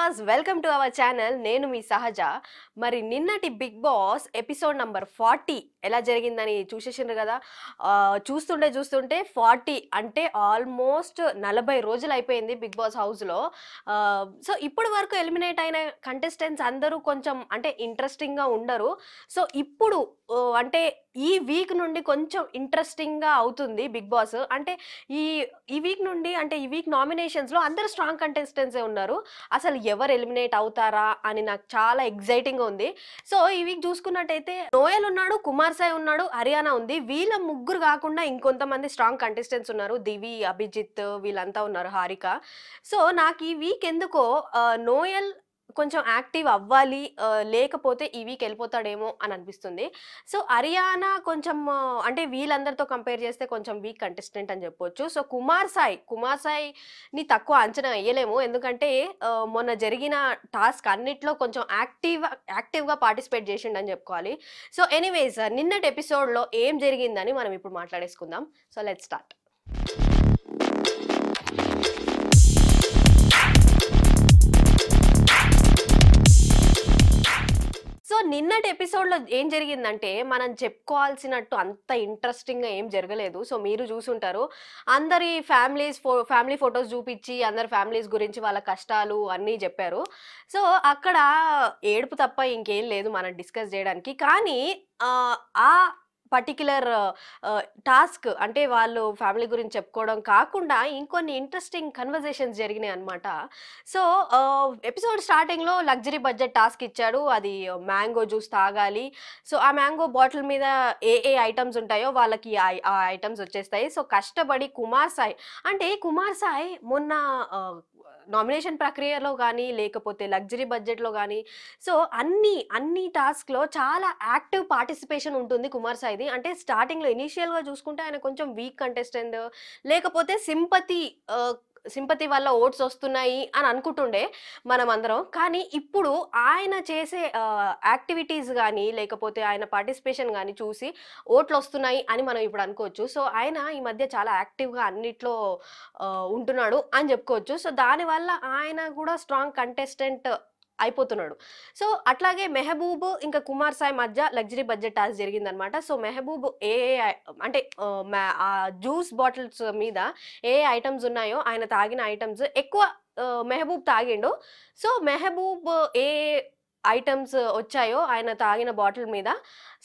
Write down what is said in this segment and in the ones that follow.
viewers welcome to our channel నేను మీ సహజ మరి నిన్నటి Bigg Boss episode number forty ఎలా జరిగిందని చూసేసిండ్రు కదా చూస్తుంటే చూస్తుంటే ఫార్టీ అంటే ఆల్మోస్ట్ నలభై రోజులు అయిపోయింది బిగ్ బాస్ హౌస్లో సో ఇప్పటి వరకు ఎలిమినేట్ అయిన కంటెస్టెంట్స్ అందరూ కొంచెం అంటే ఇంట్రెస్టింగ్గా ఉండరు సో ఇప్పుడు అంటే ఈ వీక్ నుండి కొంచెం ఇంట్రెస్టింగ్గా అవుతుంది బిగ్ బాస్ అంటే ఈ ఈ వీక్ నుండి అంటే ఈ వీక్ నామినేషన్స్లో అందరూ స్ట్రాంగ్ కంటెస్టెంట్సే ఉన్నారు అసలు ఎవరు ఎలిమినేట్ అవుతారా అని నాకు చాలా ఎగ్జైటింగ్ ఉంది సో ఈ వీక్ చూసుకున్నట్టయితే నోయల్ ఉన్నాడు కుమార్ కుమార్సాయ్ ఉన్నాడు హర్యానా ఉంది వీళ్ళ ముగ్గురు కాకుండా ఇంకొంతమంది స్ట్రాంగ్ కంటెస్టెంట్స్ ఉన్నారు దివి అభిజిత్ వీళ్ళంతా ఉన్నారు హారిక సో నాకు ఈ వీక్ ఎందుకో నోయల్ కొంచెం యాక్టివ్ అవ్వాలి లేకపోతే ఈ వీక్ వెళ్ళిపోతాడేమో అని అనిపిస్తుంది సో అరియానా కొంచెం అంటే వీళ్ళందరితో కంపేర్ చేస్తే కొంచెం వీక్ కంటెస్టెంట్ అని చెప్పొచ్చు సో కుమార్ సాయి కుమార్ సాయిని తక్కువ అంచనా వేయలేము ఎందుకంటే మొన్న జరిగిన టాస్క్ అన్నిట్లో కొంచెం యాక్టివ్ యాక్టివ్గా పార్టిసిపేట్ చేసిండని చెప్పుకోవాలి సో ఎనీవేస్ నిన్నటి ఎపిసోడ్లో ఏం జరిగిందని మనం ఇప్పుడు మాట్లాడేసుకుందాం సో లెట్ స్టార్ట్ నిన్నటి ఎపిసోడ్లో ఏం జరిగిందంటే మనం చెప్పుకోవాల్సినట్టు అంత ఇంట్రెస్టింగ్గా ఏం జరగలేదు సో మీరు చూసుంటారు అందరి ఫ్యామిలీస్ ఫో ఫ్యామిలీ ఫొటోస్ చూపించి అందరి ఫ్యామిలీస్ గురించి వాళ్ళ కష్టాలు అన్నీ చెప్పారు సో అక్కడ ఏడుపు తప్ప ఇంకేం లేదు మనం డిస్కస్ చేయడానికి కానీ ఆ పర్టిక్యులర్ టాస్క్ అంటే వాళ్ళు ఫ్యామిలీ గురించి చెప్పుకోవడం కాకుండా ఇంకొన్ని ఇంట్రెస్టింగ్ కన్వర్జేషన్స్ జరిగినాయి అనమాట సో ఎపిసోడ్ స్టార్టింగ్లో లగ్జరీ బడ్జెట్ టాస్క్ ఇచ్చాడు అది మ్యాంగో జ్యూస్ తాగాలి సో ఆ మ్యాంగో బాటిల్ మీద ఏ ఏ ఐటమ్స్ ఉంటాయో వాళ్ళకి ఆ ఐటమ్స్ వచ్చేస్తాయి సో కష్టపడి కుమార్ సాయి అంటే కుమార్ సాయి మొన్న నామినేషన్ ప్రక్రియలో కానీ లేకపోతే లగ్జరీ బడ్జెట్లో కానీ సో అన్ని అన్ని టాస్క్లో చాలా యాక్టివ్ పార్టిసిపేషన్ ఉంటుంది కుమార్ సాయిది అంటే స్టార్టింగ్లో ఇనీషియల్గా చూసుకుంటే ఆయన కొంచెం వీక్ కంటెస్టెంట్ లేకపోతే సింపతి సింపతి వల్ల ఓట్స్ వస్తున్నాయి అని అనుకుంటుండే మనం అందరం కానీ ఇప్పుడు ఆయన చేసే యాక్టివిటీస్ కానీ లేకపోతే ఆయన పార్టిసిపేషన్ కానీ చూసి ఓట్లు వస్తున్నాయి అని మనం ఇప్పుడు అనుకోవచ్చు సో ఆయన ఈ మధ్య చాలా యాక్టివ్గా అన్నిట్లో ఉంటున్నాడు అని చెప్పుకోవచ్చు సో దానివల్ల ఆయన కూడా స్ట్రాంగ్ కంటెస్టెంట్ అయిపోతున్నాడు సో అట్లాగే మెహబూబ్ ఇంకా కుమార్ సాయి మధ్య లగ్జరీ బడ్జెట్ టాస్ జరిగిందనమాట సో మెహబూబ్ ఏ అంటే ఆ జ్యూస్ బాటిల్స్ మీద ఏ ఐటమ్స్ ఉన్నాయో ఆయన తాగిన ఐటమ్స్ ఎక్కువ మెహబూబ్ తాగిండు సో మెహబూబ్ ఏ ఐటమ్స్ వచ్చాయో ఆయన తాగిన బాటిల్ మీద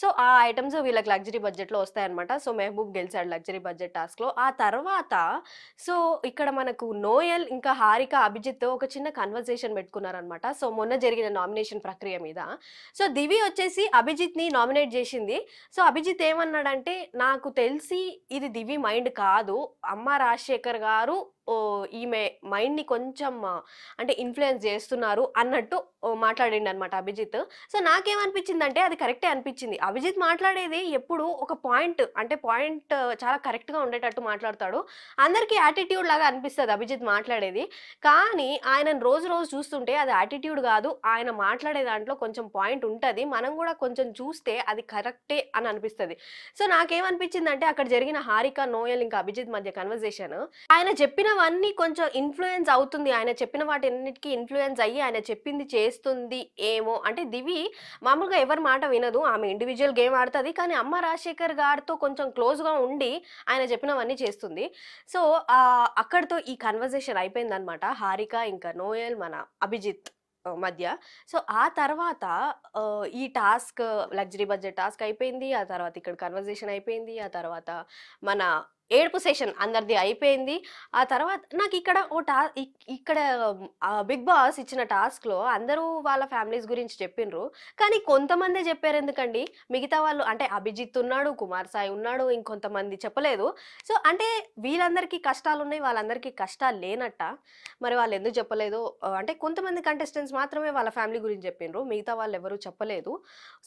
సో ఆ ఐటమ్స్ వీళ్ళకి లగ్జరీ బడ్జెట్లో వస్తాయన్నమాట సో మెహబూబ్ గెలిచాడు లగ్జరీ బడ్జెట్ టాస్క్లో ఆ తర్వాత సో ఇక్కడ మనకు నోయల్ ఇంకా హారిక అభిజిత్ ఒక చిన్న కన్వర్జేషన్ పెట్టుకున్నారనమాట సో మొన్న జరిగిన నామినేషన్ ప్రక్రియ మీద సో దివి వచ్చేసి అభిజిత్ని నామినేట్ చేసింది సో అభిజిత్ ఏమన్నాడంటే నాకు తెలిసి ఇది దివి మైండ్ కాదు అమ్మ రాజశేఖర్ గారు ఈమె మైండ్ని కొంచెం అంటే ఇన్ఫ్లుయెన్స్ చేస్తున్నారు అన్నట్టు మాట్లాడిండి అనమాట అభిజిత్ సో అంటే అది కరెక్టే అనిపించింది అభిజిత్ మాట్లాడేది ఎప్పుడు ఒక పాయింట్ అంటే పాయింట్ చాలా కరెక్ట్గా ఉండేటట్టు మాట్లాడతాడు అందరికీ యాటిట్యూడ్ లాగా అనిపిస్తుంది అభిజిత్ మాట్లాడేది కానీ ఆయన రోజు రోజు చూస్తుంటే అది యాటిట్యూడ్ కాదు ఆయన మాట్లాడే దాంట్లో కొంచెం పాయింట్ ఉంటుంది మనం కూడా కొంచెం చూస్తే అది కరెక్టే అని అనిపిస్తుంది సో అంటే అక్కడ జరిగిన హారిక నోయల్ ఇంకా అభిజిత్ మధ్య కన్వర్జేషన్ ఆయన చెప్పిన అవన్నీ కొంచెం ఇన్ఫ్లుయెన్స్ అవుతుంది ఆయన చెప్పిన వాటన్నిటికీ ఇన్ఫ్లుయెన్స్ అయ్యి ఆయన చెప్పింది చేస్తుంది ఏమో అంటే దివి మామూలుగా ఎవరి మాట వినదు ఆమె ఇండివిజువల్ గేమ్ ఆడుతుంది కానీ అమ్మ రాజశేఖర్ గారితో కొంచెం క్లోజ్గా ఉండి ఆయన చెప్పినవన్నీ చేస్తుంది సో అక్కడితో ఈ కన్వర్జేషన్ అయిపోయిందనమాట హారిక ఇంకా నోయల్ మన అభిజిత్ మధ్య సో ఆ తర్వాత ఈ టాస్క్ లగ్జరీ బడ్జెట్ టాస్క్ అయిపోయింది ఆ తర్వాత ఇక్కడ కన్వర్జేషన్ అయిపోయింది ఆ తర్వాత మన ఏడుపు సెషన్ అందరిది అయిపోయింది ఆ తర్వాత నాకు ఇక్కడ ఓ టా ఇక్కడ బిగ్ బాస్ ఇచ్చిన టాస్క్లో అందరూ వాళ్ళ ఫ్యామిలీస్ గురించి చెప్పిండ్రు కానీ కొంతమందే చెప్పారు ఎందుకండి మిగతా వాళ్ళు అంటే అభిజిత్ ఉన్నాడు కుమార్ సాయి ఉన్నాడు ఇంకొంతమంది చెప్పలేదు సో అంటే వీళ్ళందరికీ కష్టాలు ఉన్నాయి వాళ్ళందరికీ కష్టాలు లేనట్ట మరి వాళ్ళు ఎందుకు చెప్పలేదు అంటే కొంతమంది కంటెస్టెంట్స్ మాత్రమే వాళ్ళ ఫ్యామిలీ గురించి చెప్పిండ్రు మిగతా వాళ్ళు ఎవరు చెప్పలేదు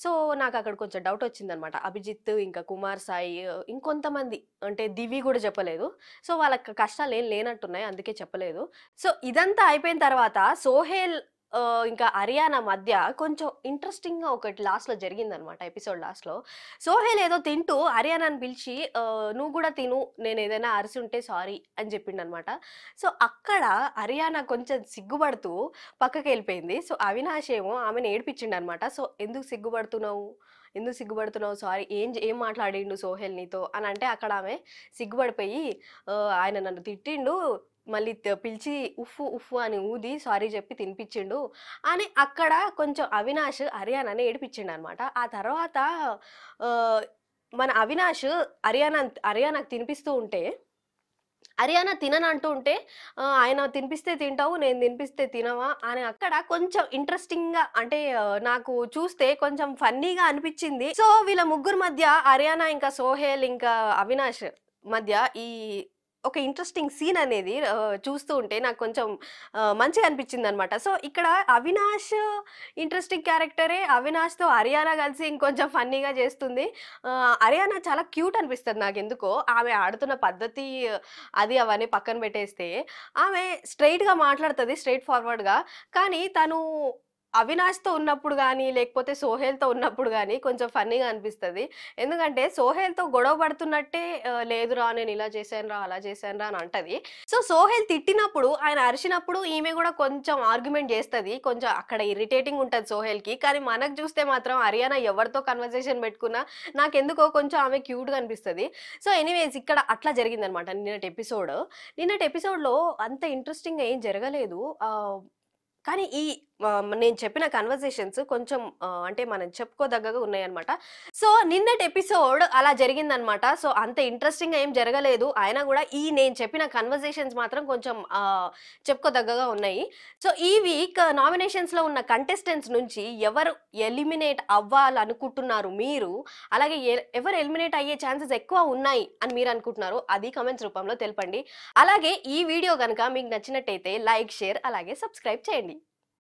సో నాకు అక్కడ కొంచెం డౌట్ వచ్చిందనమాట అభిజిత్ ఇంకా కుమార్ సాయి ఇంకొంతమంది అంటే దివి ఇవి కూడా చెప్పలేదు సో వాళ్ళ కష్టాలు ఏం లేనట్టున్నాయి అందుకే చెప్పలేదు సో ఇదంతా అయిపోయిన తర్వాత సోహేల్ ఇంకా హర్యానా మధ్య కొంచెం ఇంట్రెస్టింగ్గా ఒకటి లాస్ట్లో జరిగిందనమాట ఎపిసోడ్ లాస్ట్లో సోహెల్ ఏదో తింటూ అరియానాని పిలిచి నువ్వు కూడా తిను నేను ఏదైనా అరిసి ఉంటే సారీ అని చెప్పిండనమాట సో అక్కడ హర్యానా కొంచెం సిగ్గుపడుతూ పక్కకి వెళ్ళిపోయింది సో అవినాష్ ఏమో ఆమెను అనమాట సో ఎందుకు సిగ్గుపడుతున్నావు ఎందుకు సిగ్గుపడుతున్నావు సారీ ఏం ఏం మాట్లాడిండు సోహెల్ నీతో అని అంటే అక్కడ ఆమె సిగ్గుపడిపోయి ఆయన నన్ను తిట్టిండు మళ్ళీ పిలిచి ఉఫ్ఫు ఉఫ్ఫు అని ఊది సారీ చెప్పి తినిపించిండు అని అక్కడ కొంచెం అవినాష్ హర్యానాని ఏడిపించిండు అనమాట ఆ తర్వాత మన అవినాష్ హర్యానా హర్యానాకు తినిపిస్తూ ఉంటే హర్యానా తిననంటూ ఉంటే ఆయన తినిపిస్తే తింటావు నేను తినిపిస్తే తినవా అని అక్కడ కొంచెం ఇంట్రెస్టింగ్గా అంటే నాకు చూస్తే కొంచెం ఫన్నీగా అనిపించింది సో వీళ్ళ ముగ్గురు మధ్య హర్యానా ఇంకా సోహేల్ ఇంకా అవినాష్ మధ్య ఈ ఒక ఇంట్రెస్టింగ్ సీన్ అనేది చూస్తూ ఉంటే నాకు కొంచెం మంచిగా అనిపించింది అనమాట సో ఇక్కడ అవినాష్ ఇంట్రెస్టింగ్ క్యారెక్టరే అవినాష్తో హర్యానా కలిసి ఇంకొంచెం ఫన్నీగా చేస్తుంది హర్యానా చాలా క్యూట్ అనిపిస్తుంది నాకు ఎందుకో ఆమె ఆడుతున్న పద్ధతి అది అవన్నీ పక్కన పెట్టేస్తే ఆమె స్ట్రైట్గా మాట్లాడుతుంది స్ట్రైట్ ఫార్వర్డ్గా కానీ తను అవినాష్తో ఉన్నప్పుడు కానీ లేకపోతే సోహేల్తో ఉన్నప్పుడు కానీ కొంచెం ఫన్నీగా అనిపిస్తుంది ఎందుకంటే సోహేల్తో గొడవ పడుతున్నట్టే లేదురా నేను ఇలా చేశాను రా అలా చేశాను రా అని అంటది సో సోహేల్ తిట్టినప్పుడు ఆయన అరిచినప్పుడు ఈమె కూడా కొంచెం ఆర్గ్యుమెంట్ చేస్తుంది కొంచెం అక్కడ ఇరిటేటింగ్ ఉంటుంది సోహేల్కి కానీ మనకు చూస్తే మాత్రం హరియానా ఎవరితో కన్వర్సేషన్ పెట్టుకున్నా నాకెందుకో కొంచెం ఆమె క్యూట్గా అనిపిస్తుంది సో ఎనీవేస్ ఇక్కడ అట్లా జరిగిందనమాట నిన్నటి ఎపిసోడ్ నిన్నటి ఎపిసోడ్లో అంత ఇంట్రెస్టింగ్ ఏం జరగలేదు కానీ ఈ నేను చెప్పిన కన్వర్సేషన్స్ కొంచెం అంటే మనం చెప్పుకోదగ్గగా ఉన్నాయన్నమాట సో నిన్నటి ఎపిసోడ్ అలా జరిగిందనమాట సో అంత ఇంట్రెస్టింగ్ ఏం జరగలేదు అయినా కూడా ఈ నేను చెప్పిన కన్వర్సేషన్స్ మాత్రం కొంచెం చెప్పుకోదగ్గగా ఉన్నాయి సో ఈ వీక్ నామినేషన్స్లో ఉన్న కంటెస్టెంట్స్ నుంచి ఎవరు ఎలిమినేట్ అవ్వాలనుకుంటున్నారు మీరు అలాగే ఎవరు ఎలిమినేట్ అయ్యే ఛాన్సెస్ ఎక్కువ ఉన్నాయి అని మీరు అనుకుంటున్నారు అది కమెంట్స్ రూపంలో తెలపండి అలాగే ఈ వీడియో కనుక మీకు నచ్చినట్టయితే లైక్ షేర్ అలాగే సబ్స్క్రైబ్ చేయండి